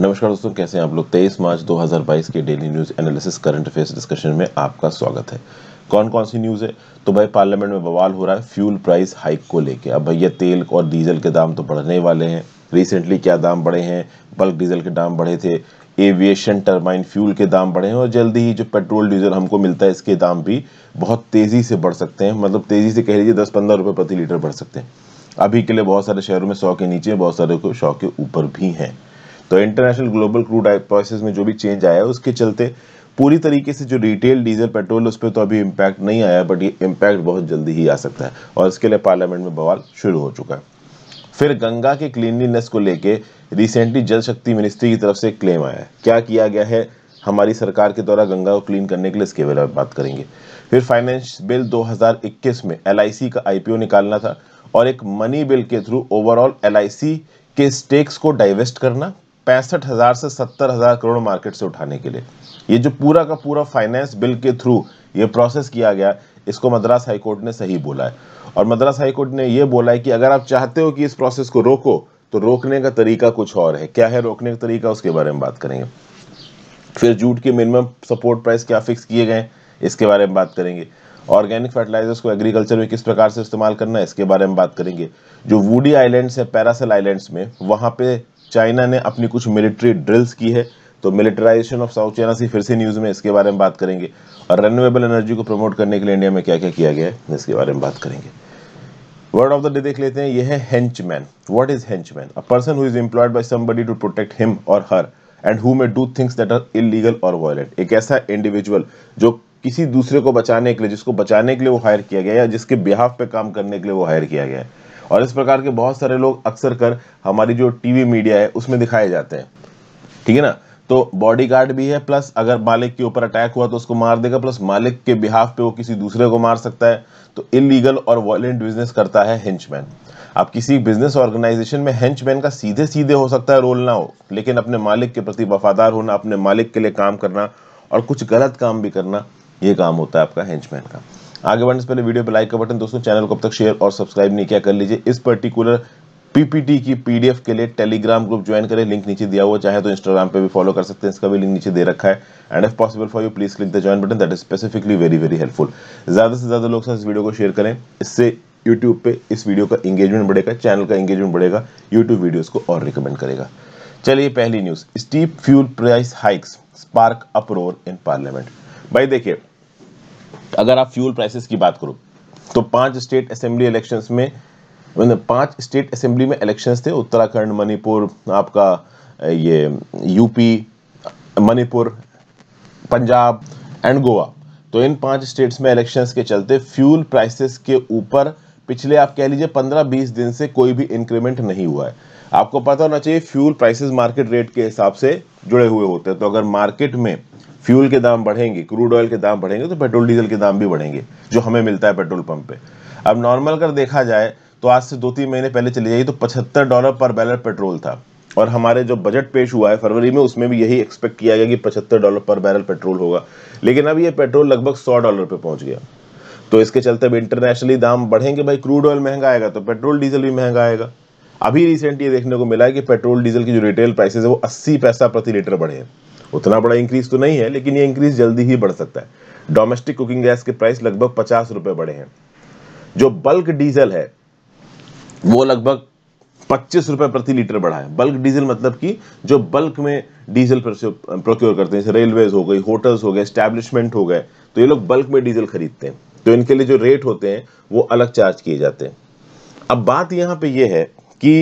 नमस्कार दोस्तों कैसे हैं आप लोग 23 मार्च 2022 के daily news analysis current affairs discussion में आपका स्वागत है कौन कौन सी न्यूज़ है तो भाई पार्लियामेंट में बवाल हो रहा है फ्यूल प्राइस हाइक को लेके अब भैया तेल और डीजल के दाम तो बढ़ने वाले हैं रिसेंटली क्या दाम बढ़े हैं बल्क डीजल के दाम बढ़े थे एविएशन टर्बाइन फ्यूल के दाम बढ़े हैं और जल्दी ही जो पेट्रोल डीजल हमको मिलता है इसके दाम भी बहुत तेज़ी से बढ़ सकते हैं मतलब तेज़ी से कह लीजिए दस पंद्रह रुपये प्रति लीटर बढ़ सकते हैं अभी के लिए बहुत सारे शहरों में सौ के नीचे बहुत सारे सौ के ऊपर भी हैं तो इंटरनेशनल ग्लोबल क्रूड प्राइसेस में जो भी चेंज आया है उसके चलते पूरी तरीके से जो रिटेल डीजल पेट्रोल उस पर तो अभी इम्पैक्ट नहीं आया बट ये इम्पैक्ट बहुत जल्दी ही आ सकता है और इसके लिए पार्लियामेंट में बवाल शुरू हो चुका है फिर गंगा के क्लीनलीनेस को लेके रिसेंटली जल शक्ति मिनिस्ट्री की तरफ से क्लेम आया है क्या किया गया है हमारी सरकार के द्वारा गंगा को क्लीन करने के लिए इसके बारे में बात करेंगे फिर फाइनेंस बिल 2021 में एल का आई निकालना था और एक मनी बिल के थ्रू ओवरऑल एल के स्टेक्स को डाइवेस्ट करना पैंसठ हज़ार से सत्तर हज़ार करोड़ मार्केट से उठाने के लिए ये जो पूरा का पूरा फाइनेंस बिल के थ्रू ये प्रोसेस किया गया इसको मद्रास हाईकोर्ट ने सही बोला है और मद्रास हाईकोर्ट ने ये बोला है कि अगर आप चाहते हो कि इस प्रोसेस को रोको तो रोकने का तरीका कुछ और है क्या है रोकने का तरीका उसके बारे में बात करेंगे फिर जूट के मिनिमम सपोर्ट प्राइस क्या फिक्स किए गए इसके बारे में बात करेंगे ऑर्गेनिक फर्टिलाइजर्स को एग्रीकल्चर में किस प्रकार से इस्तेमाल करना है इसके बारे में बात करेंगे जो वूडी आइलैंड्स है पैरासल आइलैंड्स में वहाँ पे चाइना ने अपनी कुछ मिलिट्री ड्रिल्स की है तो militarization of South China Sea फिर से न्यूज़ में इसके बारे में बात करेंगे और रेन्यूएबल एनर्जी को प्रमोट करने के लिए इंडिया में क्या क्या किया गया है इसके बारे में बात करेंगे वर्ड ऑफ द डे देख लेते हैं यह है henchman what is henchman a person who is employed by somebody to protect him or her and who may do things that are illegal or violent एक ऐसा इंडिविजुअल जो किसी दूसरे को बचाने के लिए जिसको बचाने के लिए वो हायर किया गया या जिसके बिहाफ पे काम करने के लिए वो हायर किया गया है और इस प्रकार के बहुत सारे लोग अक्सर कर हमारी जो टीवी मीडिया है उसमें दिखाए जाते हैं ठीक है ना तो बॉडी गार्ड भी है प्लस अगर मालिक के ऊपर अटैक हुआ तो उसको मार देगा प्लस मालिक के बिहाफ पे वो किसी दूसरे को मार सकता है तो इलीगल और वॉलेंट बिजनेस करता है हेंचमैन आप किसी बिजनेस ऑर्गेनाइजेशन में हेंचमैन का सीधे सीधे हो सकता है रोल ना हो लेकिन अपने मालिक के प्रति वफादार होना अपने मालिक के लिए काम करना और कुछ गलत काम भी करना ये काम होता है आपका हेंचमैन का आगे बढ़ने से पहले वीडियो पे लाइक का बटन दोस्तों चैनल को अब तक शेयर और सब्सक्राइब नहीं किया कर लीजिए इस पर्टिकुलर पीपीटी की पीडीएफ के लिए टेलीग्राम ग्रुप ज्वाइन करें लिंक नीचे दिया हुआ चाहे तो इंस्टाग्राम पे भी फॉलो कर सकते हैं इसका भी लिंक नीचे दे रखा है and if possible for you please click the join button that is specifically very very helpful ज्यादा से ज्यादा लोग इस वीडियो को शेयर करें इससे यूट्यूब पे इस वीडियो का इंगेजमेंट बढ़ेगा चैनल का इंगेजमेंट बढ़ेगा यूट्यूब वीडियोज को और रिकमेंड करेगा चलिए पहली news steep fuel price hikes spark uproar in parliament भाई देखिए अगर आप फ्यूल प्राइसेस की बात करो तो पांच स्टेट असेंबली इलेक्शंस में पांच स्टेट असेंबली में इलेक्शंस थे उत्तराखंड मणिपुर आपका ये यूपी मणिपुर पंजाब एंड गोवा तो इन पांच स्टेट्स में इलेक्शंस के चलते फ्यूल प्राइसेस के ऊपर पिछले आप कह लीजिए पंद्रह बीस दिन से कोई भी इंक्रीमेंट नहीं हुआ है आपको पता होना चाहिए फ्यूल प्राइसेस मार्केट रेट के हिसाब से जुड़े हुए होते हैं तो अगर मार्केट में फ्यूल के दाम बढ़ेंगे क्रूड ऑयल के दाम बढ़ेंगे तो पेट्रोल डीजल के दाम भी बढ़ेंगे जो हमें मिलता है पेट्रोल पंप पे अब नॉर्मल अगर देखा जाए तो आज से दो तीन महीने पहले चली जाइए तो पचहत्तर डॉलर पर बैरल पेट्रोल था और हमारे जो बजट पेश हुआ है फरवरी में उसमें भी यही एक्सपेक्ट किया गया कि पचहत्तर डॉलर पर बैरल पेट्रोल होगा लेकिन अब ये पेट्रोल लगभग सौ डॉलर पर पहुंच गया तो इसके चलते अब इंटरनेशनली दाम बढ़ेंगे भाई क्रूड ऑयल महंगा आएगा तो पेट्रोल डीजल भी महंगा आएगा अभी रिसेंट ये देखने को मिला है कि पेट्रोल डीजल की जो रिटेल प्राइसेज है वो अस्सी पैसा प्रति लीटर बढ़े हैं उतना बड़ा इंक्रीज तो नहीं है लेकिन ये इंक्रीज जल्दी ही बढ़ सकता है डोमेस्टिक कुकिंग गैस के प्राइस लगभग पचास रुपए बढ़े हैं जो बल्क डीजल है वो लगभग पच्चीस रुपए प्रति लीटर बढ़ा है बल्क डीजल मतलब कि जो बल्क में डीजल प्रोक्योर करते हैं जैसे रेलवेज हो गई होटल्स हो गए स्टैब्लिशमेंट हो गए तो ये लोग बल्क में डीजल खरीदते हैं तो इनके लिए जो रेट होते हैं वो अलग चार्ज किए जाते हैं अब बात यहां पे ये है कि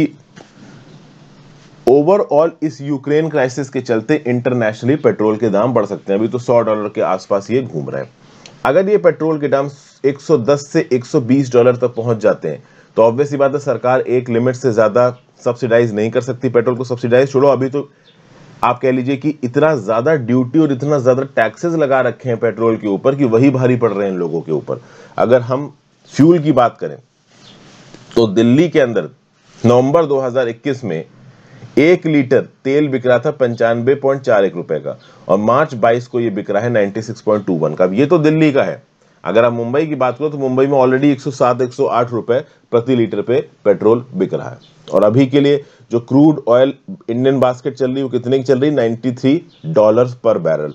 ओवरऑल इस यूक्रेन क्राइसिस के चलते इंटरनेशनली पेट्रोल के दाम बढ़ सकते हैं अभी तो 100 डॉलर के आसपास ये घूम रहे हैं अगर ये पेट्रोल के दाम 110 से 120 डॉलर तक पहुंच जाते हैं तो ऑब्वियसली बात है सरकार एक लिमिट से ज़्यादा सब्सिडाइज नहीं कर सकती पेट्रोल को सब्सिडाइज छोड़ो अभी तो आप कह लीजिए कि इतना ज़्यादा ड्यूटी और इतना ज़्यादा टैक्सेस लगा रखे हैं पेट्रोल के ऊपर कि वही भारी पड़ रहे हैं लोगों के ऊपर अगर हम फ्यूल की बात करें तो दिल्ली के अंदर नवंबर 2021 में एक लीटर तेल बिक रहा था पंचानवे पॉइंट चार एक रुपए का और मार्च 22 को ये बिक रहा है 96.21 का ये तो दिल्ली का है अगर आप मुंबई की बात करो तो मुंबई में ऑलरेडी 107 108 रुपए प्रति लीटर पे पेट्रोल बिक रहा है और अभी के लिए जो क्रूड ऑयल इंडियन बास्केट चल रही है वो कितने की चल रही है 93 डॉलर पर बैरल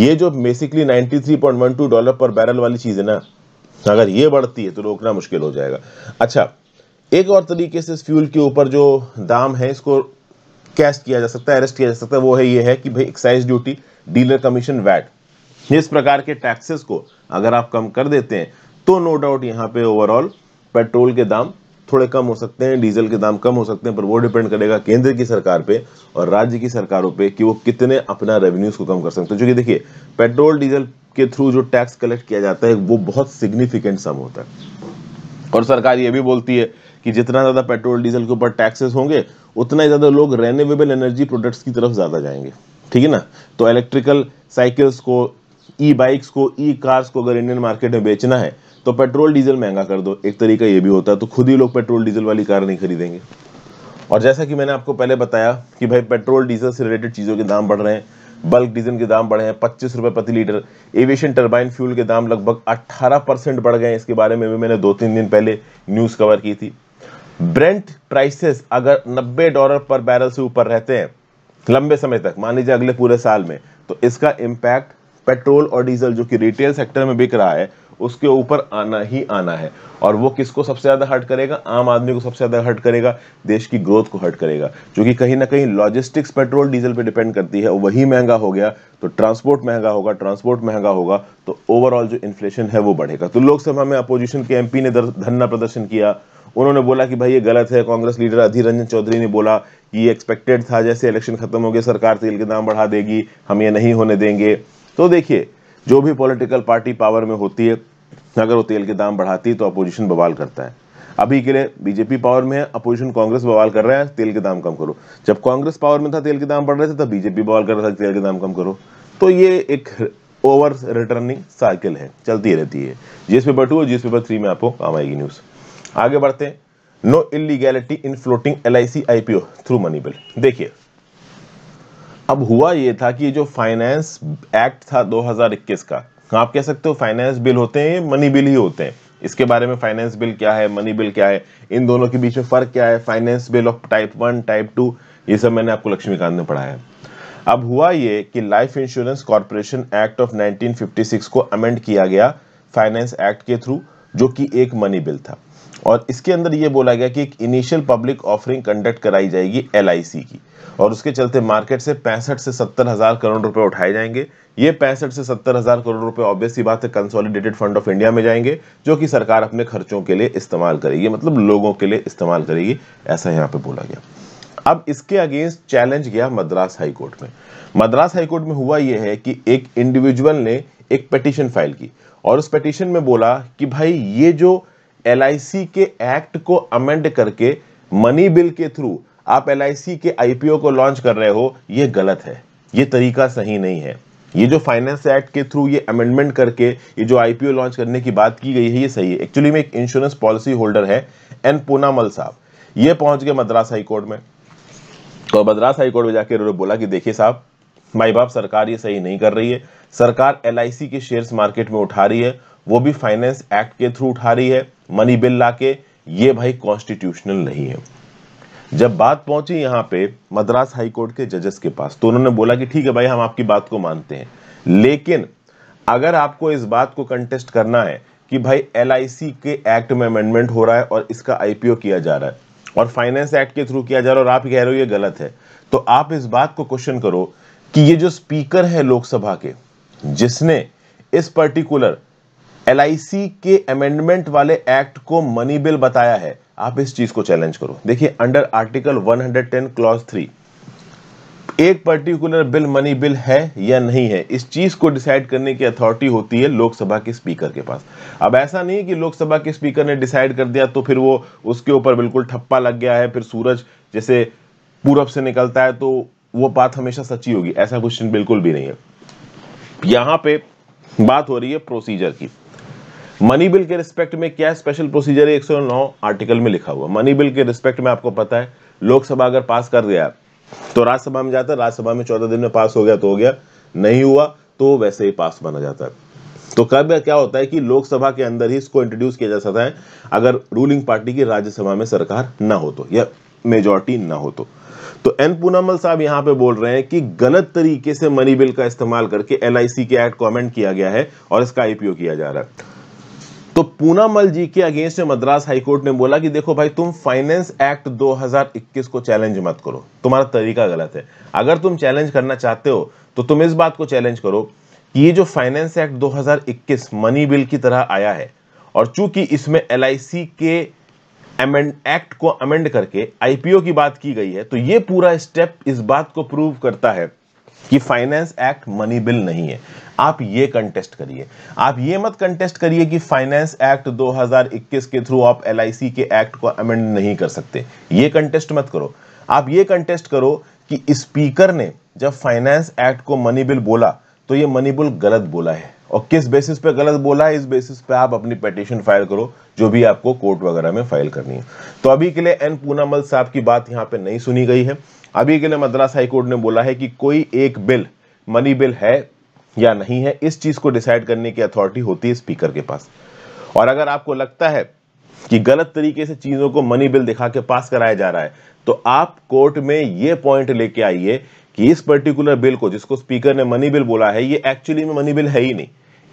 ये जो बेसिकली 93.12 डॉलर पर बैरल वाली चीज है ना अगर ये बढ़ती है तो रोकना मुश्किल हो जाएगा अच्छा एक और तरीके से इस फ्यूल के ऊपर जो दाम है इसको कैश किया जा सकता है अरेस्ट किया जा सकता है वो है ये है कि भाई excise duty dealer commission VAT इस प्रकार के टैक्सेस को अगर आप कम कर देते हैं तो नो डाउट यहाँ पे ओवरऑल पेट्रोल के दाम थोड़े कम हो सकते हैं डीजल के दाम कम हो सकते हैं पर वो डिपेंड करेगा केंद्र की सरकार पे और राज्य की सरकारों पे कि वो कितने अपना रेवेन्यूज को कम कर सकते हैं क्योंकि तो देखिए पेट्रोल डीजल के थ्रू जो टैक्स कलेक्ट किया जाता है वो बहुत सिग्निफिकेंट सम होता है और सरकार ये भी बोलती है कि जितना ज़्यादा पेट्रोल डीजल के ऊपर टैक्सेस होंगे उतना ही ज़्यादा लोग रेन्यूएबल एनर्जी प्रोडक्ट्स की तरफ ज़्यादा जाएंगे ठीक है ना तो इलेक्ट्रिकल साइकिल्स को ई बाइक्स को ई कार्स को अगर इंडियन मार्केट में बेचना है तो पेट्रोल डीजल महंगा कर दो एक तरीका ये भी होता है तो खुद ही लोग पेट्रोल डीजल वाली कार नहीं खरीदेंगे और जैसा कि मैंने आपको पहले बताया कि भाई पेट्रोल डीजल से रिलेटेड चीज़ों के दाम बढ़ रहे हैं बल्क डीजल के दाम बढ़े हैं पच्चीस रुपये प्रति लीटर एविएशन टर्बाइन फ्यूल के दाम लगभग 18 परसेंट बढ़ गए हैं इसके बारे में भी मैंने दो तीन दिन पहले न्यूज़ कवर की थी ब्रेंट प्राइसेस अगर 90 डॉलर पर बैरल से ऊपर रहते हैं लंबे समय तक मान लीजिए अगले पूरे साल में तो इसका इम्पैक्ट पेट्रोल और डीजल जो कि रिटेल सेक्टर में बिक रहा है उसके ऊपर आना ही आना है और वो किसको सबसे ज़्यादा हर्ट करेगा आम आदमी को सबसे ज़्यादा हर्ट करेगा देश की ग्रोथ को हर्ट करेगा क्योंकि कहीं ना कहीं लॉजिस्टिक्स पेट्रोल डीजल पे डिपेंड करती है वही महंगा हो गया तो ट्रांसपोर्ट महंगा होगा ट्रांसपोर्ट महंगा होगा तो ओवरऑल जो इन्फ्लेशन है वो बढ़ेगा तो लोकसभा में अपोजिशन के एमपी ने धरना प्रदर्शन किया उन्होंने बोला कि भाई ये गलत है कांग्रेस लीडर अधीर रंजन चौधरी ने बोला कि ये एक्सपेक्टेड था जैसे इलेक्शन खत्म हो गया सरकार तेल के दाम बढ़ा देगी हम ये नहीं होने देंगे तो देखिए जो भी पॉलिटिकल पार्टी पावर में होती है अगर वो तेल के दाम बढ़ाती है तो अपोजिशन बवाल करता है अभी के लिए बीजेपी पावर में है अपोजिशन कांग्रेस बवाल कर रहा है तेल के दाम कम करो जब कांग्रेस पावर में था तेल के दाम बढ़ रहे थे तब बीजेपी बवाल कर रहा था तेल के दाम कम करो तो ये एक ओवर रिटर्निंग साइकिल है चलती रहती है जिस पेपर टू और जिस पेपर थ्री में आपको काम आएगी न्यूज़ आगे बढ़ते हैं no illegality in floating L I C I through money bill देखिए अब हुआ यह था कि जो फाइनेंस एक्ट था 2021 का तो आप कह सकते हो फाइनेंस बिल होते हैं मनी बिल ही होते हैं इसके बारे में फाइनेंस बिल क्या है मनी बिल क्या है इन दोनों के बीच में फर्क क्या है finance bill of type one type two ये सब मैंने आपको लक्ष्मीकांत में पढ़ाया है अब हुआ ये कि life insurance corporation act of 1956 को अमेंड किया गया फाइनेंस एक्ट के थ्रू जो कि एक मनी बिल था और इसके अंदर ये बोला गया कि एक इनिशियल पब्लिक ऑफरिंग कंडक्ट कराई जाएगी एल की और उसके चलते मार्केट से पैंसठ से सत्तर हज़ार करोड़ रुपए उठाए जाएंगे ये पैंसठ से सत्तर हज़ार करोड़ रुपए ऑब्वियसली बात है कंसोलिडेटेड फंड ऑफ इंडिया में जाएंगे जो कि सरकार अपने खर्चों के लिए इस्तेमाल करेगी मतलब लोगों के लिए इस्तेमाल करेगी ऐसा यहाँ पे बोला गया अब इसके अगेंस्ट चैलेंज गया मद्रास हाईकोर्ट में मद्रास हाईकोर्ट में हुआ यह है कि एक इंडिविजुअल ने एक पटिशन फाइल की और उस पटिशन में बोला कि भाई ये जो एल के एक्ट को अमेंड करके मनी बिल के थ्रू आप एल के आईपीओ को लॉन्च कर रहे हो ये गलत है ये तरीका सही नहीं है ये जो फाइनेंस एक्ट के थ्रू ये अमेंडमेंट करके ये जो आईपीओ लॉन्च करने की बात की गई है ये सही है एक्चुअली में एक इंश्योरेंस पॉलिसी होल्डर है एन पूनामल साहब ये पहुंच गए मद्रास हाई कोर्ट में तो मद्रास हाई कोर्ट में जाकर उन्होंने बोला कि देखिए साहब माई बाप सरकार ये सही नहीं कर रही है सरकार एल के शेयर्स मार्केट में उठा रही है वो भी फाइनेंस एक्ट के थ्रू उठा रही है मनी बिल ला के ये भाई कॉन्स्टिट्यूशनल नहीं है जब बात पहुंची यहां पे मद्रास हाईकोर्ट के जजेस के पास तो उन्होंने बोला कि ठीक है भाई हम आपकी बात को मानते हैं लेकिन अगर आपको इस बात को कंटेस्ट करना है कि भाई एल के एक्ट में अमेंडमेंट हो रहा है और इसका आईपीओ किया जा रहा है और फाइनेंस एक्ट के थ्रू किया जा रहा है और आप कह रहे हो ये गलत है तो आप इस बात को क्वेश्चन करो कि ये जो स्पीकर है लोकसभा के जिसने इस पर्टिकुलर एल के अमेंडमेंट वाले एक्ट को मनी बिल बताया है आप इस चीज को चैलेंज करो देखिए अंडर आर्टिकल 110 क्लॉज थ्री एक पर्टिकुलर बिल मनी बिल है या नहीं है इस चीज को डिसाइड करने की अथॉरिटी होती है लोकसभा के स्पीकर के पास अब ऐसा नहीं कि लोकसभा के स्पीकर ने डिसाइड कर दिया तो फिर वो उसके ऊपर बिल्कुल ठप्पा लग गया है फिर सूरज जैसे पूरब से निकलता है तो वो बात हमेशा सच्ची होगी ऐसा क्वेश्चन बिल्कुल भी नहीं है यहां पे बात हो रही है प्रोसीजर की मनी बिल के रिस्पेक्ट में क्या स्पेशल प्रोसीजर है 109 आर्टिकल में लिखा हुआ मनी बिल के रिस्पेक्ट में आपको पता है लोकसभा अगर पास कर गया तो राज्यसभा में जाता है राज्यसभा में चौदह दिन में पास हो गया तो हो गया नहीं हुआ तो वैसे ही पास माना जाता है तो कब क्या होता है कि लोकसभा के अंदर ही इसको इंट्रोड्यूस किया जा सकता है अगर रूलिंग पार्टी की राज्यसभा में सरकार ना हो तो या मेजोरिटी ना हो तो तो एन पूनामल साहब यहां पे बोल रहे हैं कि गलत तरीके से मनी बिल का इस्तेमाल करके एल के एक्ट कमेंट किया गया है और इसका आईपीओ किया जा रहा है तो पूनामल जी के अगेंस्ट में मद्रास हाईकोर्ट ने बोला कि देखो भाई तुम फाइनेंस एक्ट 2021 को चैलेंज मत करो तुम्हारा तरीका गलत है अगर तुम चैलेंज करना चाहते हो तो तुम इस बात को चैलेंज करो कि ये जो फाइनेंस एक्ट 2021 मनी बिल की तरह आया है और चूंकि इसमें एल के अमेंड एक्ट को अमेंड करके आईपीओ की बात की गई है तो ये पूरा स्टेप इस बात को प्रूव करता है कि फाइनेंस एक्ट मनी बिल नहीं है आप ये कंटेस्ट करिए आप ये मत कंटेस्ट करिए कि फाइनेंस एक्ट 2021 के थ्रू आप एल के एक्ट को अमेंड नहीं कर सकते ये कंटेस्ट मत करो आप ये कंटेस्ट करो कि स्पीकर ने जब फाइनेंस एक्ट को मनी बिल बोला तो ये मनी बिल गलत बोला है और किस बेसिस पे गलत बोला है इस बेसिस पे आप अपनी पेटिशन फाइल करो जो भी आपको कोर्ट वगैरह में फाइल करनी है तो अभी के लिए एन पूनामल साहब की बात यहाँ पे नहीं सुनी गई है अभी के लिए मद्रास हाईकोर्ट ने बोला है कि कोई एक बिल मनी बिल है या नहीं है इस चीज को डिसाइड करने की अथॉरिटी होती है स्पीकर के पास और अगर आपको लगता है कि गलत तरीके से चीजों को मनी बिल दिखा के पास कराया जा रहा है तो आप कोर्ट में ये पॉइंट लेके आइए कि इस पर्टिकुलर बिल को जिसको स्पीकर ने मनी बिल बोला है ये एक्चुअली में मनी बिल है ही नहीं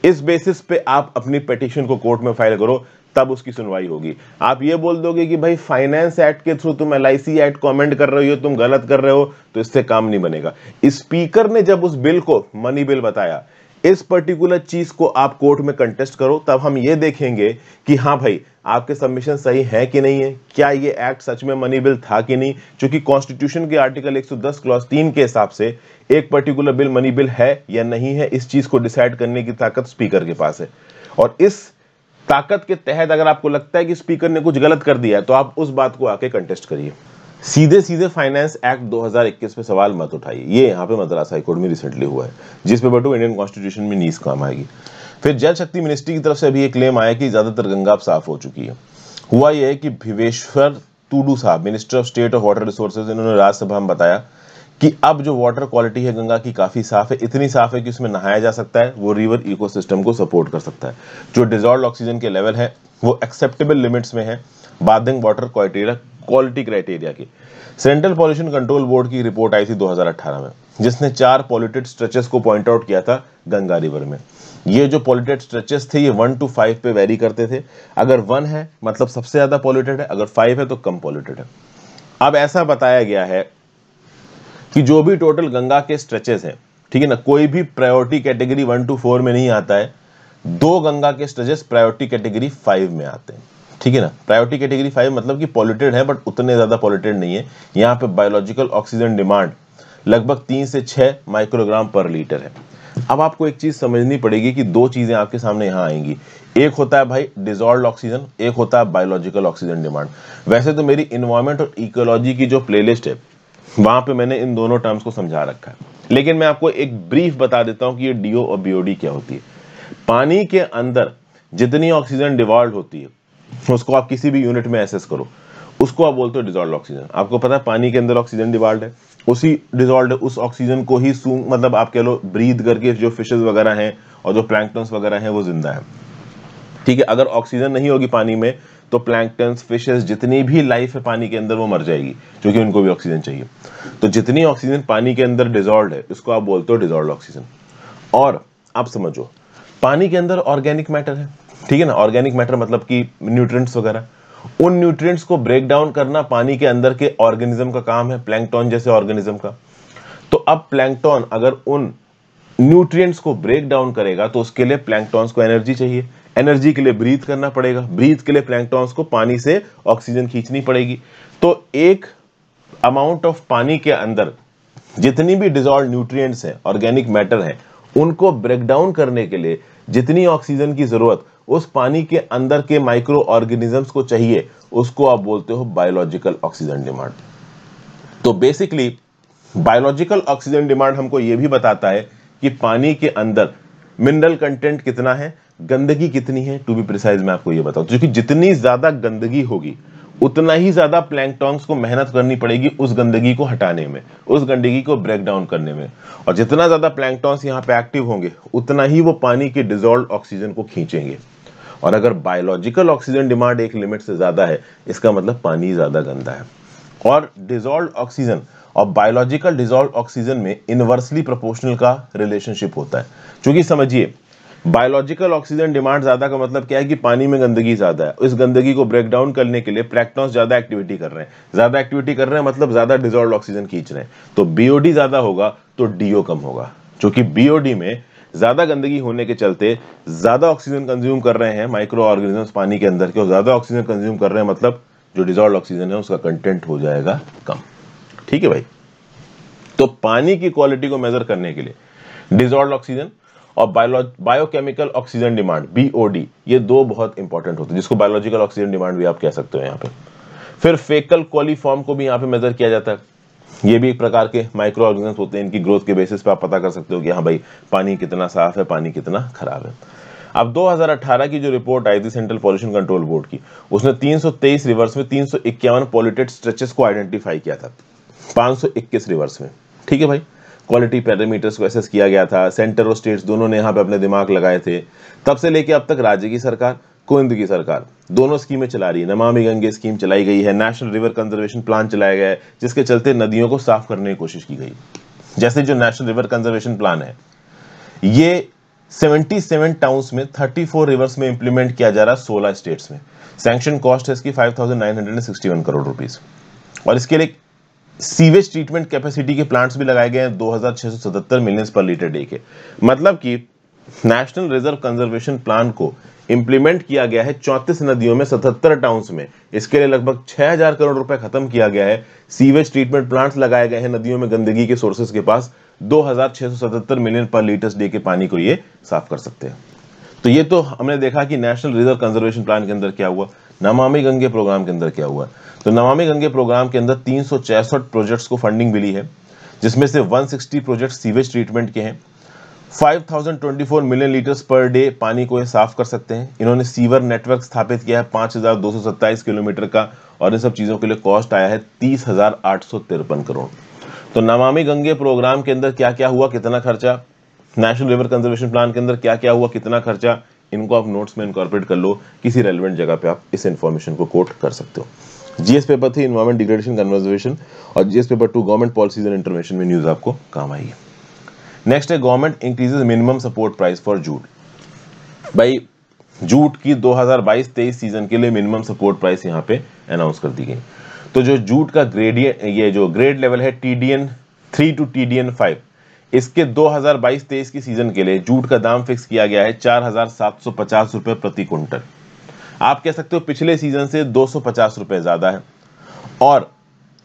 इस बेसिस पे आप अपनी पिटिशन को कोर्ट में फाइल करो तब उसकी सुनवाई होगी आप ये बोल दोगे कि भाई फाइनेंस एक्ट के थ्रू तुम एल एक्ट कमेंट कर रहे हो तुम गलत कर रहे हो तो इससे काम नहीं बनेगा स्पीकर ने जब उस बिल को मनी बिल बताया इस पर्टिकुलर चीज़ को आप कोर्ट में कंटेस्ट करो तब हम ये देखेंगे कि हाँ भाई आपके सबमिशन सही है कि नहीं है क्या ये एक्ट सच में मनी बिल था कि नहीं क्योंकि कॉन्स्टिट्यूशन के आर्टिकल 110 क्लॉज 3 के हिसाब से एक पर्टिकुलर बिल मनी बिल है या नहीं है इस चीज़ को डिसाइड करने की ताकत स्पीकर के पास है और इस ताकत के तहत अगर आपको लगता है कि स्पीकर ने कुछ गलत कर दिया है तो आप उस बात को आके कंटेस्ट करिए सीधे सीधे फाइनेंस एक्ट 2021 पे सवाल मत उठाइए ये यहाँ पे मद्रास हाईकोर्ट में रिसेंटली हुआ है जिसपे बटू इंडियन कॉन्स्टिट्यूशन में नीस काम आएगी फिर जल शक्ति मिनिस्ट्री की तरफ से अभी एक क्लेम आया कि ज़्यादातर गंगा अब साफ हो चुकी है हुआ यह है कि भिवेश्वर टूडू साहब minister of state of water resources इन्होंने राज्यसभा में बताया कि अब जो वाटर क्वालिटी है गंगा की काफ़ी साफ है इतनी साफ है कि उसमें नहाया जा सकता है वो रिवर इकोसिस्टम को सपोर्ट कर सकता है जो डिजॉल्व ऑक्सीजन के लेवल है वो एक्सेप्टेबल लिमिट्स में है bathing water criteria quality criteria की सेंट्रल पॉल्यूशन कंट्रोल बोर्ड की रिपोर्ट आई थी 2018 में जिसने चार पॉल्यूटेड स्ट्रेचेस को पॉइंट आउट किया था गंगा रिवर में ये जो पॉल्यूटेड स्ट्रेचेस थे ये वन टू फाइव पे वेरी करते थे अगर वन है मतलब सबसे ज़्यादा पॉल्यूटेड है अगर फाइव है तो कम पॉल्यूटेड है अब ऐसा बताया गया है कि जो भी टोटल गंगा के स्ट्रेचेस हैं ठीक है ना कोई भी priority category one two four में नहीं आता है दो गंगा के स्ट्रेचेस प्रायोरिटी कैटेगरी फाइव में आते हैं ठीक है ना प्रायोरिटी कैटेगरी फाइव मतलब कि पॉल्यूटेड है बट उतने ज़्यादा पॉल्यूटेड नहीं है यहाँ पे बायोलॉजिकल ऑक्सीजन डिमांड लगभग तीन से छह माइक्रोग्राम पर लीटर है अब आपको एक चीज़ समझनी पड़ेगी कि दो चीज़ें आपके सामने यहाँ आएंगी एक होता है भाई डिजॉल्व ऑक्सीजन एक होता है बायोलॉजिकल ऑक्सीजन डिमांड वैसे तो मेरी इन्वायरमेंट और इकोलॉजी की जो प्लेलिस्ट है वहां पे मैंने इन दोनों टर्म्स को समझा रखा है लेकिन मैं आपको एक ब्रीफ बता देता हूँ कि ये डीओ और बीओडी क्या होती है पानी के अंदर जितनी ऑक्सीजन डिवॉल्व होती है उसको आप किसी भी यूनिट में एसेस करो उसको आप बोलते हो डिजॉल्व ऑक्सीजन आपको पता है पानी के अंदर ऑक्सीजन डिवाल्ड है उसी डिजॉल्व उस ऑक्सीजन को ही सूंग मतलब आप कह लो ब्रीद करके जो फिशेज वगैरह हैं और जो प्लैंकटन्स वगैरह हैं वो जिंदा है ठीक है अगर ऑक्सीजन नहीं होगी पानी में तो प्लैंकटन्स फिशेज जितनी भी लाइफ है पानी के अंदर वो मर जाएगी क्योंकि उनको भी ऑक्सीजन चाहिए तो जितनी ऑक्सीजन पानी के अंदर डिजॉल्व है उसको आप बोलते हो डिजॉल्व ऑक्सीजन और आप समझो पानी के अंदर ऑर्गेनिक मैटर है ठीक है ना ऑर्गेनिक मैटर मतलब कि न्यूट्रिएंट्स वगैरह उन न्यूट्रिएंट्स को ब्रेक डाउन करना पानी के अंदर के ऑर्गेनिज्म का काम है प्लैंकटॉन जैसे ऑर्गेनिज्म का तो अब प्लैंकटॉन अगर उन न्यूट्रिएंट्स को ब्रेक डाउन करेगा तो उसके लिए प्लैंकटॉन्स को एनर्जी चाहिए एनर्जी के लिए ब्रीथ करना पड़ेगा ब्रीथ के लिए प्लैंकटॉन्स को पानी से ऑक्सीजन खींचनी पड़ेगी तो एक अमाउंट ऑफ पानी के अंदर जितनी भी डिजॉल्व न्यूट्रिएंट्स हैं ऑर्गेनिक मैटर हैं उनको ब्रेक डाउन करने के लिए जितनी ऑक्सीजन की जरूरत उस पानी के अंदर के माइक्रो ऑर्गेनिजम्स को चाहिए उसको आप बोलते हो बायोलॉजिकल ऑक्सीजन डिमांड तो बेसिकली बायोलॉजिकल ऑक्सीजन डिमांड हमको यह भी बताता है कि पानी के अंदर मिनरल कंटेंट कितना है गंदगी कितनी है टू बी प्रिसाइज मैं आपको यह बताऊं क्योंकि जितनी ज्यादा गंदगी होगी उतना ही ज्यादा प्लैंकटॉन्स को मेहनत करनी पड़ेगी उस गंदगी को हटाने में उस गंदगी को ब्रेक डाउन करने में और जितना ज्यादा प्लैंकटॉन्स यहां पे एक्टिव होंगे उतना ही वो पानी के डिजोल्व ऑक्सीजन को खींचेंगे और अगर बायोलॉजिकल ऑक्सीजन डिमांड एक लिमिट से ज़्यादा है इसका मतलब पानी ज़्यादा गंदा है और डिजोल्व ऑक्सीजन और बायोलॉजिकल डिजोल्व ऑक्सीजन में इनवर्सली प्रोपोर्शनल का रिलेशनशिप होता है क्योंकि समझिए बायोलॉजिकल ऑक्सीजन डिमांड ज्यादा का मतलब क्या है कि पानी में गंदगी ज्यादा है इस गंदगी को ब्रेक डाउन करने के लिए प्रैक्टॉन्स ज्यादा एक्टिविटी कर रहे हैं ज्यादा एक्टिविटी कर रहे हैं मतलब ज्यादा डिजोल्व ऑक्सीजन खींच रहे हैं तो बीओडी ज्यादा होगा तो डीओ कम होगा क्योंकि बीओडी में ज़्यादा गंदगी होने के चलते ज़्यादा ऑक्सीजन कंज्यूम कर रहे हैं माइक्रो ऑर्गेनिज्म पानी के अंदर के ज़्यादा ऑक्सीजन कंज्यूम कर रहे हैं मतलब जो डिजॉल्व ऑक्सीजन है उसका कंटेंट हो जाएगा कम ठीक है भाई तो पानी की क्वालिटी को मेजर करने के लिए डिजॉल्व ऑक्सीजन और बायोकेमिकल ऑक्सीजन डिमांड बीओडी ये दो बहुत इंपॉर्टेंट होते हैं जिसको बायोलॉजिकल ऑक्सीजन डिमांड भी आप कह सकते हो यहां पे फिर फेकल कॉलीफॉर्म को भी यहां पे मेजर किया जाता है ये भी एक प्रकार के माइक्रो ऑर्गेनिज्म होते हैं इनकी ग्रोथ के बेसिस पे आप पता कर सकते हो कि हाँ भाई पानी कितना साफ है पानी कितना खराब है अब 2018 की जो रिपोर्ट आई थी सेंट्रल पॉल्यूशन कंट्रोल बोर्ड की उसने 323 रिवर्स में तीन सौ इक्यावन पॉलिटेड स्ट्रेचेस को आइडेंटिफाई किया था 521 रिवर्स में ठीक है भाई क्वालिटी पैरामीटर्स को एसेस किया गया था सेंटर और स्टेट्स दोनों ने यहाँ पे अपने दिमाग लगाए थे तब से लेके अब तक राज्य की सरकार कोविंद की सरकार दोनों स्कीमें चला रही है नमामि गंगे स्कीम चलाई गई है नेशनल रिवर कंजर्वेशन प्लान चलाया गया है जिसके चलते नदियों को साफ करने की कोशिश की गई जैसे जो नेशनल रिवर कंजर्वेशन प्लान है ये 77 टाउन्स में 34 रिवर्स में इंप्लीमेंट किया जा रहा है सोलह स्टेट्स में सैंक्शन कॉस्ट है इसकी 5,961 करोड़ रुपीस और इसके लिए सीवेज ट्रीटमेंट कैपेसिटी के प्लांट्स भी लगाए गए हैं 2,677 मिलियंस पर लीटर डे के मतलब कि नेशनल रिजर्व कंजर्वेशन प्लान को इम्प्लीमेंट किया गया है 34 नदियों में 77 टाउन्स में इसके लिए लगभग 6000 करोड़ रुपए खत्म किया गया है सीवेज ट्रीटमेंट प्लांट्स लगाए गए हैं नदियों में गंदगी के सोर्सेस के पास 2677 मिलियन पर लीटर डे के पानी को ये साफ कर सकते हैं तो ये तो हमने देखा कि नेशनल रिजर्व कंजर्वेशन प्लान के अंदर क्या हुआ नमामि गंगे प्रोग्राम के अंदर क्या हुआ तो नमामि गंगे प्रोग्राम के अंदर तीन प्रोजेक्ट्स को फंडिंग मिली है जिसमें से 160 प्रोजेक्ट सीवेज ट्रीटमेंट के हैं 5024 मिलियन लीटर्स पर डे पानी को ये साफ कर सकते हैं इन्होंने सीवर नेटवर्क स्थापित किया है पाँच किलोमीटर का और इन सब चीज़ों के लिए कॉस्ट आया है तीस करोड़ तो नमामि गंगे प्रोग्राम के अंदर क्या क्या हुआ कितना खर्चा नेशनल रिवर कंजर्वेशन प्लान के अंदर क्या क्या हुआ कितना खर्चा इनको आप नोट्स में इनकॉर्पोरेट कर लो किसी रेलिवेंट जगह पे आप इस इन्फॉर्मेशन को कोट कर सकते हो GS paper three environment degradation conservation और GS paper two government policies and intervention में न्यूज आपको काम आई है नेक्स्ट है government increases minimum support price for jute भाई जूट की 2022-23 सीजन के लिए मिनिमम सपोर्ट प्राइस यहां पे अनाउंस कर दी गई तो जो जूट का ग्रेडियन ये जो ग्रेड लेवल है T D N three two T D N five इसके 2022-23 की सीजन के लिए जूट का दाम फिक्स किया गया है चार हजार सात सौ पचास रुपये प्रति क्विंटल आप कह सकते हो पिछले सीजन से दो सौ पचास रुपये ज़्यादा है और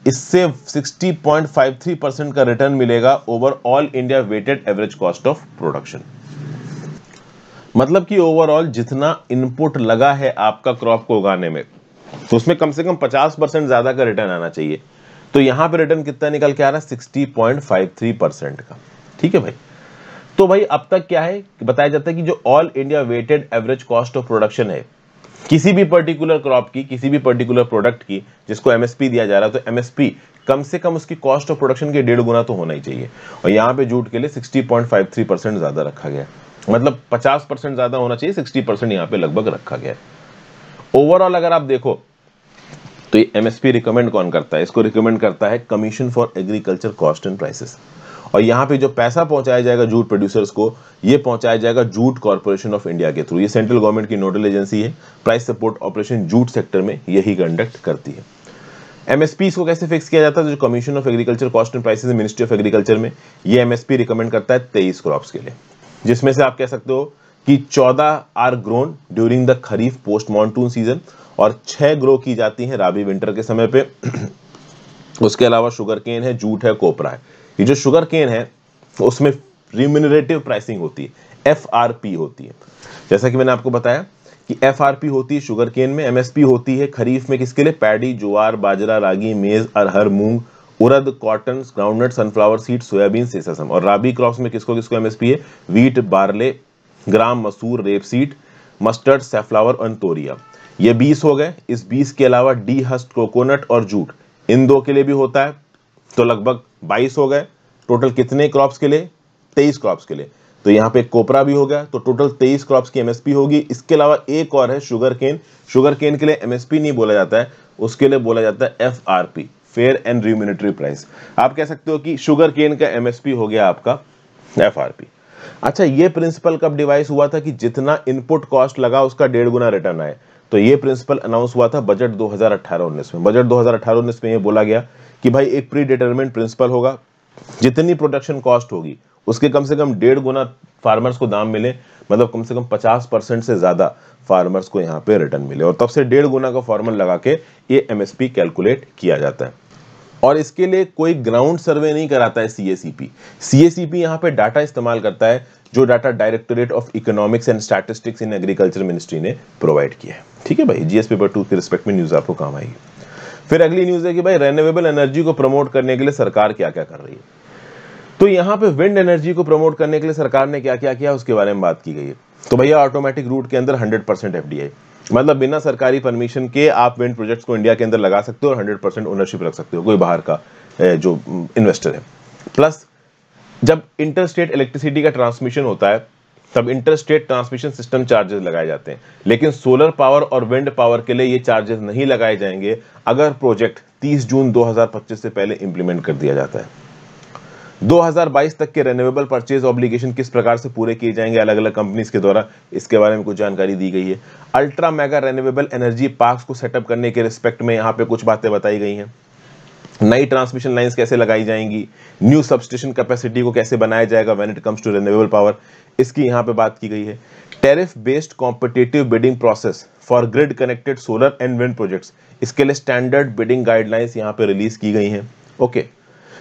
इससे 60.53 परसेंट का रिटर्न मिलेगा over all India weighted average cost of production मतलब कि ओवरऑल जितना इनपुट लगा है आपका क्रॉप को उगाने में तो उसमें कम से कम 50 परसेंट ज़्यादा का रिटर्न आना चाहिए तो यहां पे रिटर्न कितना निकल के आ रहा है 60.53 परसेंट का ठीक है भाई तो भाई अब तक क्या है बताया जाता है कि जो all India weighted average cost of production है किसी भी पर्टिकुलर क्रॉप की किसी भी पर्टिकुलर प्रोडक्ट की जिसको एमएसपी दिया जा रहा है तो एमएसपी कम से कम उसकी कॉस्ट ऑफ प्रोडक्शन के डेढ़ गुना तो होना ही चाहिए और यहाँ पे जूट के लिए 60.53 परसेंट ज्यादा रखा गया मतलब 50 परसेंट ज्यादा होना चाहिए 60 परसेंट यहाँ पे लगभग रखा गया ओवरऑल अगर आप देखो तो ये एमएसपी रिकमेंड कौन करता है इसको रिकमेंड करता है commission for agriculture cost and prices और यहाँ पे जो पैसा पहुंचाया जाएगा जूट प्रोड्यूसर्स को ये पहुंचाया जाएगा जूट कॉरपोरेशन ऑफ इंडिया के थ्रू ये सेंट्रल गवर्नमेंट की नोडल एजेंसी है price support operation jute sector में यही कंडक्ट करती है एमएसपी इसको कैसे फिक्स किया जाता है तो जो commission of agriculture cost and prices ministry of agriculture में ये एमएसपी रिकमेंड करता है तेईस क्रॉप्स के लिए जिसमें से आप कह सकते हो कि चौदह are grown during the kharif post monsoon season और छह ग्रो की जाती हैं राबी विंटर के समय पे उसके अलावा शुगर केन है जूट है कोपरा है ये जो शुगर केन है उसमें रिम्यूनरेटिव प्राइसिंग होती है एफ होती है जैसा कि मैंने आपको बताया कि एफ होती है शुगर केन में एमएसपी होती है खरीफ में किसके लिए पैडी ज्वार bajra ragi maize arhar moong urad cotton groundnut sunflower seed soybean sesame और राबी क्रॉप्स में किसको किसको एमएसपी है वीट बार्ले ग्राम मसूर रेप सीड मस्टर्ड सेफ्लावर और तोरिया ये बीस हो गए इस बीस के अलावा डी हस्ट कोकोनट और जूट इन दो के लिए भी होता है तो लगभग बाईस हो गए टोटल कितने क्रॉप्स के लिए तेईस क्रॉप्स के लिए तो यहाँ पे कोपरा भी हो गया तो टोटल तेईस क्रॉप्स की एमएसपी होगी इसके अलावा एक और है शुगर केन शुगर केन के लिए एमएसपी नहीं बोला जाता है उसके लिए बोला जाता है FRP fair and remunerative price आप कह सकते हो कि शुगर केन का एमएसपी हो गया आपका एफआरपी अच्छा ये प्रिंसिपल कब डिवाइस हुआ था कि जितना इनपुट कॉस्ट लगा उसका डेढ़ गुना रिटर्न आए तो ये प्रिंसिपल अनाउंस हुआ था बजट 2018-19 में बजट 2018-19 में ये बोला गया कि भाई एक प्री डिटर्मेंट प्रिंसिपल होगा जितनी प्रोडक्शन कॉस्ट होगी उसके कम से कम डेढ़ गुना फार्मर्स को दाम मिले मतलब कम से कम 50 परसेंट से ज़्यादा फार्मर्स को यहाँ पे रिटर्न मिले और तब से डेढ़ गुना का फॉर्मल लगा के ये एमएसपी कैलकुलेट किया जाता है और इसके लिए कोई ग्राउंड सर्वे नहीं कराता है सी ए सी पी सी ए सी पी यहाँ पे डाटा इस्तेमाल करता है जो data directorate of economics and statistics in agriculture ministry ने प्रोवाइड किया है ठीक है भाई जीएस पेपर टू के रिस्पेक्ट में न्यूज़ आपको काम आएगी फिर अगली न्यूज़ है कि भाई रेन्यूएबल एनर्जी को प्रमोट करने के लिए सरकार क्या क्या कर रही है तो यहां पे विंड एनर्जी को प्रमोट करने के लिए सरकार ने क्या क्या किया उसके बारे में बात की गई है तो भैया ऑटोमेटिक रूट के अंदर 100 परसेंट मतलब बिना सरकारी परमिशन के आप विंड प्रोजेक्ट्स को इंडिया के अंदर लगा सकते हो और 100 परसेंट ओनरशिप रख सकते हो कोई बाहर का जो इन्वेस्टर mm, है प्लस जब इंटर स्टेट इलेक्ट्रिसिटी का ट्रांसमिशन होता है तब inter state transmission system charges लगाए जाते हैं लेकिन सोलर पावर और विंड पावर के लिए ये चार्जेस नहीं लगाए जाएंगे अगर प्रोजेक्ट 30 जून 2025 से पहले इंप्लीमेंट कर दिया जाता है 2022 तक के रेन्यूएबल परचेज ऑब्लिगेशन किस प्रकार से पूरे किए जाएंगे अलग अलग कंपनीज के द्वारा इसके बारे में कुछ जानकारी दी गई है ultra mega renewable energy park को सेटअप करने के रिस्पेक्ट में यहाँ पे कुछ बातें बताई गई हैं नई ट्रांसमिशन लाइंस कैसे लगाई जाएंगी न्यू सबस्टेशन कैपेसिटी को कैसे बनाया जाएगा when it comes to renewable power इसकी यहां पे बात की गई है tariff based competitive bidding process for grid connected solar and wind projects इसके लिए स्टैंडर्ड बिडिंग गाइडलाइंस यहां पे रिलीज की गई हैं ओके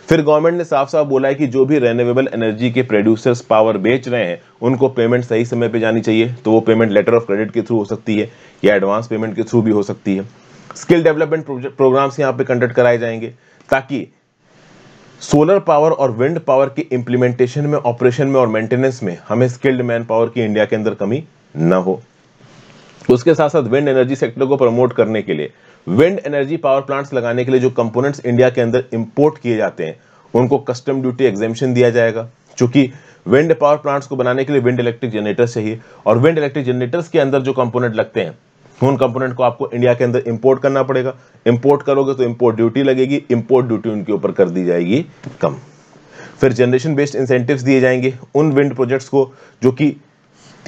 फिर गवर्नमेंट ने साफ साफ बोला है कि जो भी रेन्यूएबल एनर्जी के प्रोड्यूसर्स पावर बेच रहे हैं उनको पेमेंट सही समय पर जानी चाहिए तो वो पेमेंट लेटर ऑफ क्रेडिट के थ्रू हो सकती है या एडवांस पेमेंट के थ्रू भी हो सकती है स्किल डेवलपमेंट प्रोग्राम्स यहाँ पे कंडक्ट कराए जाएंगे ताकि सोलर पावर और विंड पावर के इंप्लीमेंटेशन में ऑपरेशन में और मेंटेनेंस में हमें स्किल्ड मैन पावर की इंडिया के अंदर कमी न हो उसके साथ साथ विंड एनर्जी सेक्टर को प्रमोट करने के लिए विंड एनर्जी पावर प्लांट्स लगाने के लिए जो कंपोनेंट्स इंडिया के अंदर इंपोर्ट किए जाते हैं उनको कस्टम ड्यूटी एग्जेम्पन दिया जाएगा चूंकि विंड पावर प्लांट्स को बनाने के लिए विंड इलेक्ट्रिक जनरेटर्स चाहिए और विंड इलेक्ट्रिक जनरेटर्स के अंदर जो कंपोनेंट लगते हैं उन कंपोनेंट को आपको इंडिया के अंदर इंपोर्ट करना पड़ेगा इंपोर्ट करोगे तो इंपोर्ट ड्यूटी लगेगी इंपोर्ट ड्यूटी उनके ऊपर कर दी जाएगी कम फिर जनरेशन बेस्ड इंसेंटिव दिए जाएंगे उन विंड प्रोजेक्ट्स को जो कि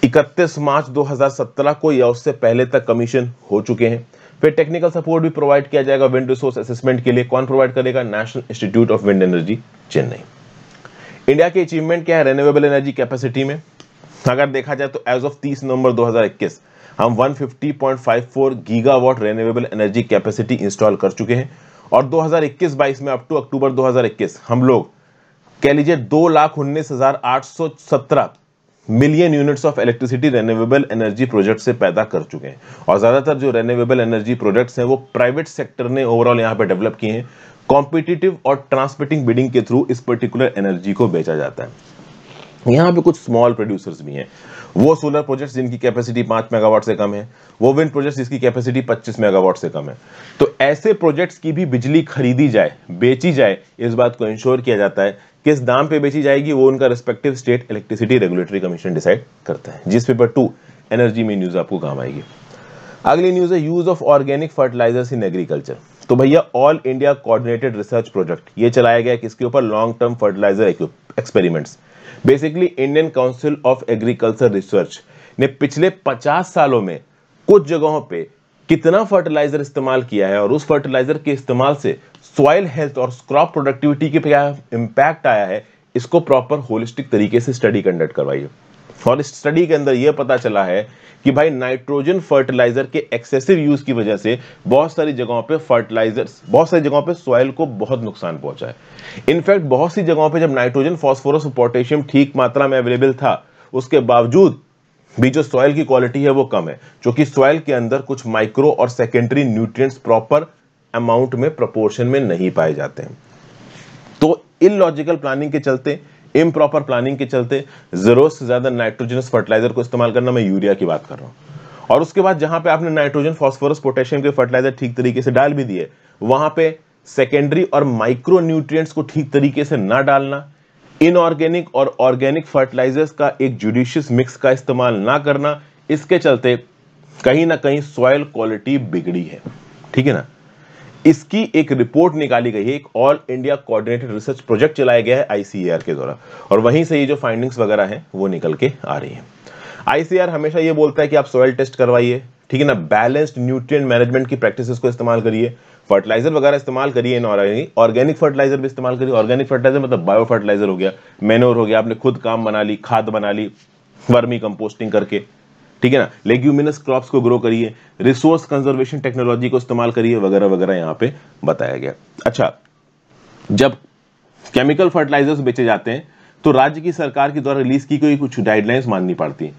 31 मार्च 2017 को या उससे पहले तक कमीशन हो चुके हैं फिर टेक्निकल सपोर्ट भी प्रोवाइड किया जाएगा विंड रिसोर्स असेसमेंट के लिए कौन प्रोवाइड करेगा national institute of wind energy Chennai India के अचीवमेंट क्या है रेन्यूएबल एनर्जी कैपेसिटी में अगर देखा जाए तो एज ऑफ 30 नवंबर 2021 हम 150.54 gigawatt renewable energy capacity install कर चुके हैं और 2021-22 में अप टू अक्टूबर 2021 हम लोग कह लीजिए दो लाख उन्नीस हजार आठ सौ सत्रह million units of electricity renewable energy project से पैदा कर चुके हैं और ज़्यादातर जो रेन्यूएबल एनर्जी प्रोजेक्ट्स हैं वो प्राइवेट सेक्टर ने ओवरऑल यहाँ पे डेवलप किए हैं कॉम्पिटिटिव और ट्रांसमिटिंग बिडिंग के थ्रू इस पर्टिकुलर एनर्जी को बेचा जाता है यहाँ पे कुछ स्मॉल प्रोड्यूसर्स भी हैं वो सोलर प्रोजेक्ट्स जिनकी कैपेसिटी पांच मेगावाट से कम है वो विंड प्रोजेक्ट्स जिसकी कैपेसिटी पच्चीस मेगावाट से कम है तो ऐसे प्रोजेक्ट्स की भी बिजली खरीदी जाए बेची जाए इस बात को इंश्योर किया जाता है किस दाम पे बेची जाएगी वो उनका respective state electricity regulatory commission decide करता है जिस पेपर टू एनर्जी में न्यूज़ आपको काम आएगी अगली न्यूज़ है use of organic fertilisers in agriculture तो भैया all India coordinated research project ये चलाया गया किसके ऊपर long term fertiliser experiments basically Indian council of agriculture research ने पिछले 50 सालों में कुछ जगहों पे कितना फर्टिलाइजर इस्तेमाल किया है और उस फर्टिलाइजर के इस्तेमाल से सॉइल हेल्थ और क्रॉप प्रोडक्टिविटी के क्या इम्पैक्ट आया है इसको प्रॉपर होलिस्टिक तरीके से स्टडी कंडक्ट करवाइए और इस स्टडी के अंदर यह पता चला है कि भाई नाइट्रोजन फर्टिलाइजर के एक्सेसिव यूज की वजह से बहुत सारी जगहों पे फर्टिलाइजर्स बहुत सारी जगहों पे सॉइल को बहुत नुकसान पहुंचा है इनफैक्ट बहुत सी जगहों पे जब नाइट्रोजन फास्फोरस और पोटेशियम ठीक मात्रा में अवेलेबल था उसके बावजूद भी जो सॉइल की क्वालिटी है वो कम है क्योंकि सॉइल के अंदर कुछ माइक्रो और सेकेंडरी न्यूट्रिएंट्स प्रॉपर अमाउंट में प्रपोर्शन में नहीं पाए जाते हैं तो इन प्लानिंग के चलते इम प्रॉपर प्लानिंग के चलते ज़रूरत से ज़्यादा नाइट्रोजनस फर्टिलाइजर को इस्तेमाल करना मैं यूरिया की बात कर रहा हूं और उसके बाद जहां पे आपने नाइट्रोजन फॉस्फोरस पोटेशियम के फर्टिलाइजर ठीक तरीके से डाल भी दिए वहां पे सेकेंडरी और माइक्रो न्यूट्रिएंट्स को ठीक तरीके से ना डालना इनऑर्गेनिक और ऑर्गेनिक फर्टिलाइजर्स का एक जुडिशियस मिक्स का इस्तेमाल ना करना इसके चलते कहीं ना कहीं सॉयल क्वालिटी बिगड़ी है ठीक है ना इसकी एक रिपोर्ट निकाली गई है एक all India coordinated research project चलाया गया है आईसीएर के द्वारा और वहीं से ये जो फाइंडिंग्स वगैरह हैं वो निकल के आ रही है आईसीआर हमेशा ये बोलता है कि आप सॉयल टेस्ट करवाइए ठीक है ना बैलेंस्ड न्यूट्रिएंट मैनेजमेंट की प्रैक्टिसेस को इस्तेमाल करिए फर्टिलाइजर वगैरह इस्तेमाल करिए इन ऑर्गेनिक फर्टिलाइजर भी इस्तेमाल करिए ऑर्गेनिक फर्टिलाइजर मतलब बायो फर्टिलाइजर हो गया मेनोर हो गया आपने खुद काम बना ली खाद बना ली वर्मी कंपोस्टिंग करके ठीक है ना लेग्यूमिनस क्रॉप्स को ग्रो करिए रिसोर्स कंजर्वेशन टेक्नोलॉजी को इस्तेमाल करिए वगैरह वगैरह यहाँ पे बताया गया अच्छा जब केमिकल फर्टिलाइजर्स बेचे जाते हैं तो राज्य की सरकार के द्वारा रिलीज की गई कुछ गाइडलाइंस माननी पड़ती है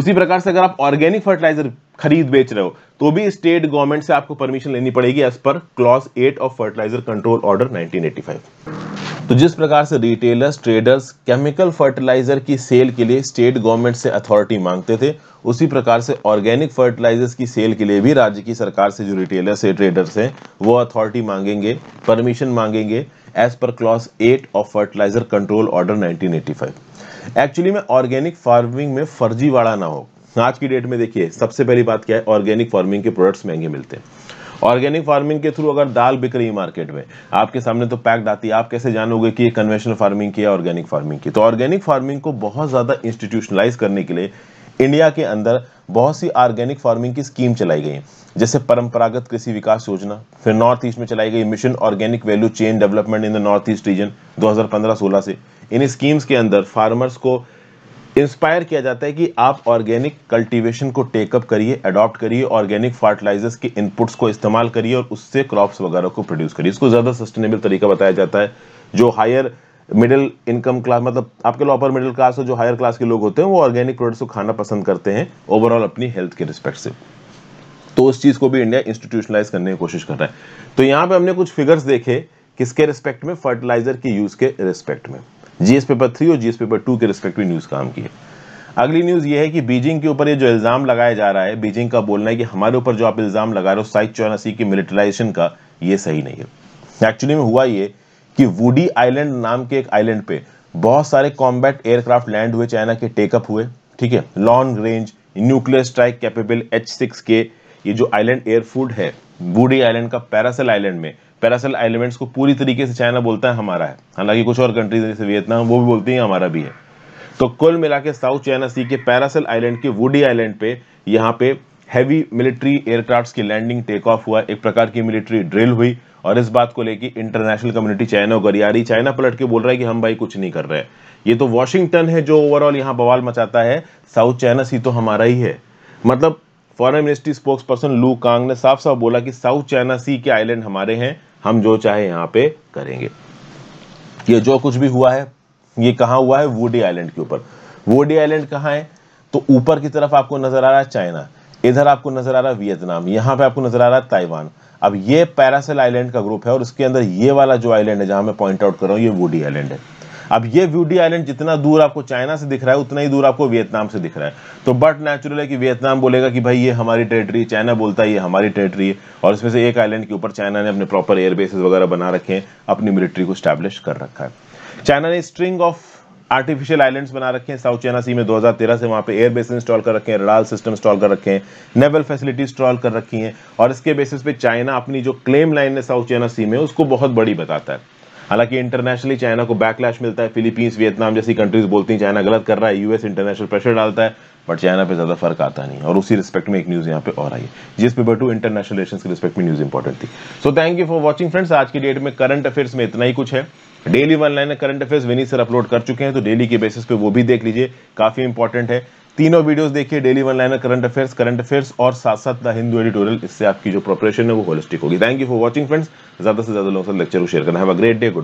उसी प्रकार से अगर आप ऑर्गेनिक फर्टिलाइजर खरीद बेच रहे हो तो भी स्टेट गवर्नमेंट से आपको परमिशन लेनी पड़ेगी as per clause eight of fertiliser control order 1985 तो जिस प्रकार से रिटेलर्स ट्रेडर्स केमिकल फर्टिलाइजर की सेल के लिए स्टेट गवर्नमेंट से अथॉरिटी मांगते थे उसी प्रकार से ऑर्गेनिक फर्टिलाइजर्स की सेल के लिए भी राज्य की सरकार से जो रिटेलर्स है ट्रेडर्स हैं वो अथॉरिटी मांगेंगे परमिशन मांगेंगे as per clause eight of fertiliser control order nineteen actually में ऑर्गेनिक फार्मिंग में फर्जीवाड़ा ना हो आज की डेट में देखिए सबसे पहली बात क्या है ऑर्गेनिक फार्मिंग के प्रोडक्ट्स महंगे मिलते हैं ऑर्गेनिक फार्मिंग के थ्रू अगर दाल बिक रही है मार्केट में आपके सामने तो पैक्ड आती है आप कैसे जानोगे कि ये कन्वेंशनल फार्मिंग की या ऑर्गेनिक फार्मिंग की तो ऑर्गेनिक फार्मिंग को बहुत ज़्यादा इंस्टीट्यूशनलाइज करने के लिए इंडिया के अंदर बहुत सी ऑर्गेनिक फार्मिंग की स्कीम चलाई गई जैसे परंपरागत कृषि विकास योजना फिर नॉर्थ ईस्ट में चलाई गई mission organic value chain development in the north east region 2015-16 से इन स्कीम्स के अंदर फार्मर्स को इंस्पायर किया जाता है कि आप ऑर्गेनिक कल्टीवेशन को टेकअप करिए अडॉप्ट करिए ऑर्गेनिक फर्टिलाइजर्स के इनपुट्स को इस्तेमाल करिए और उससे क्रॉप्स वगैरह को प्रोड्यूस करिए इसको ज़्यादा सस्टेनेबल तरीका बताया जाता है जो हायर मिडिल इनकम क्लास मतलब आपके लोअर मिडिल क्लास और जो हायर क्लास के लोग होते हैं वो ऑर्गेनिक प्रोडक्ट्स को खाना पसंद करते हैं ओवरऑल अपनी हेल्थ के रिस्पेक्ट से तो उस चीज़ को भी इंडिया इंस्टीट्यूशनलाइज करने की कोशिश कर रहा है तो यहाँ पर हमने कुछ फिगर्स देखे किसके रिस्पेक्ट में फर्टिलाइजर के यूज़ के रिस्पेक्ट में जीएस पेपर थ्री और जीएस पेपर टू के रिस्पेक्टिव न्यूज़ काम की है अगली न्यूज़ ये है कि बीजिंग के ऊपर ये जो इल्ज़ाम लगाया जा रहा है बीजिंग का बोलना है कि हमारे ऊपर जो आप इल्ज़ाम लगा रहे हो साइज चौरासी की मिलिटराइजेशन का ये सही नहीं है एक्चुअली में हुआ ये कि वुडी आइलैंड नाम के एक आइलैंड पे बहुत सारे कॉम्बैट एयरक्राफ्ट लैंड हुए चाइना के टेकअप हुए ठीक है long range nuclear strike capable H six के ये जो आइलैंड एयरफूड है वुडी आइलैंड का पैरासल आइलैंड में पैरासेल एलिमेंट्स को पूरी तरीके से चाइना बोलता है हमारा है हालांकि कुछ और कंट्रीज जैसे वियतनाम वो भी बोलती हैं हमारा भी है तो कुल मिला के साउथ चाइना सी के पैरासेल आइलैंड के वुडी आइलैंड पे यहाँ पे हैवी मिलिट्री एयरक्राफ्ट की लैंडिंग टेक ऑफ हुआ एक प्रकार की मिलिट्री ड्रिल हुई और इस बात को लेकर इंटरनेशनल कम्युनिटी चाइना गरियारी चाइना पलट के बोल रहा है कि हम भाई कुछ नहीं कर रहे ये तो वॉशिंगटन है जो ओवरऑल यहाँ बवाल मचाता है साउथ चाइना सी तो हमारा ही है मतलब foreign ministry spokesperson Lu Kang ने साफ साफ बोला कि साउथ चाइना सी के आइलैंड हमारे हैं हम जो चाहे यहां पे करेंगे ये जो कुछ भी हुआ है ये कहा हुआ है वोडी आइलैंड के ऊपर वोडी आइलैंड कहां है तो ऊपर की तरफ आपको नजर आ रहा है चाइना इधर आपको नजर आ रहा है वियतनाम यहां पे आपको नजर आ रहा है ताइवान अब ये पैरासेल आइलैंड का ग्रुप है और इसके अंदर ये वाला जो आइलैंड है जहां मैं पॉइंट आउट कर रहा हूं ये वोडी आइलैंड है अब ये व्यूडी आइलैंड जितना दूर आपको चाइना से दिख रहा है उतना ही दूर आपको वियतनाम से दिख रहा है तो बट नेचुरल है कि वियतनाम बोलेगा कि भाई ये हमारी टेरिटरी चाइना बोलता है ये हमारी टेरिटरी है और इसमें से एक आइलैंड के ऊपर चाइना ने अपने प्रॉपर एयरबेसेस वगैरह बना रखे हैं अपनी मिलिट्री को स्टैब्लिश कर रखा है चाइना ने स्ट्रिंग ऑफ आर्टिफिशियल आइलैंड्स बना रखे हैं साउथ चाइना सी में 2013 से वहां पे एयर बेस इंस्टॉल कर रखे हैं रडाल सिस्टम इंस्टॉल कर रखे हैं नेवल फैसिलिटी इंस्टॉल कर रखी हैं और इसके बेसिस पे चाइना अपनी जो क्लेम लाइन है साउथ चाइना सी में उसको बहुत बड़ी बताता है हालांकि इंटरनेशनली चाइना को बैकलैश मिलता है फिलीपींस वियतनाम जैसी कंट्रीज बोलती हैं चाइना गलत कर रहा है यूएस इंटरनेशनल प्रेशर डालता है बट चाइना पे ज़्यादा फर्क आता नहीं और उसी रिस्पेक्ट में एक न्यूज़ यहाँ पे और आई है जिस पे बटू इंटरनेशनल रिलेशन के रिस्पेक्ट में न्यूज़ इंपॉर्टेंट थी so thank you for watching friends आज की डेट में करंट अफेयर्स में इतना ही कुछ है daily one line current affairs विनी सर अपलोड कर चुके हैं तो डेली के बेसिस पे वो भी देख लीजिए काफी इंपॉर्टेंट है तीनों वीडियोस देखिए daily one liner current affairs current affairs और साथ साथ द हिंदू एडिटोरियल इससे आपकी जो प्रिपरेशन है वो होलिस्टिक होगी thank you for watching friends ज्यादा से ज्यादा लोगों से लेक्चर को शेयर करना है ग्रेट डे गुड